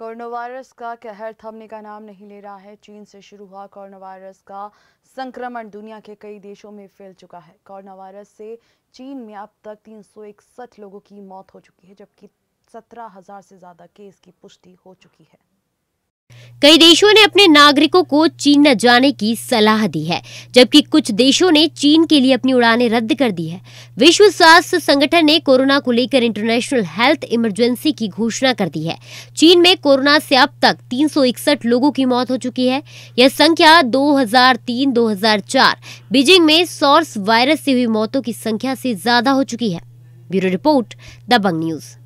corona virus का कहर थमने का नाम नहीं ले रहा है चीन से शुरू हुआ कोरोना वायरस का संक्रमण दुनिया के कई देशों में फैल चुका है कोरोना वायरस से चीन में अब तक तीन लोगों की मौत हो चुकी है जबकि सत्रह हजार से ज़्यादा केस की पुष्टि हो चुकी है कई देशों ने अपने नागरिकों को चीन न जाने की सलाह दी है जबकि कुछ देशों ने चीन के लिए अपनी उड़ानें रद्द कर दी है विश्व स्वास्थ्य संगठन ने कोरोना को लेकर इंटरनेशनल हेल्थ इमरजेंसी की घोषणा कर दी है चीन में कोरोना से अब तक 361 लोगों की मौत हो चुकी है यह संख्या 2003-2004 बीजिंग में सोर्स वायरस से हुई मौतों की संख्या से ज्यादा हो चुकी है ब्यूरो रिपोर्ट दबंग न्यूज़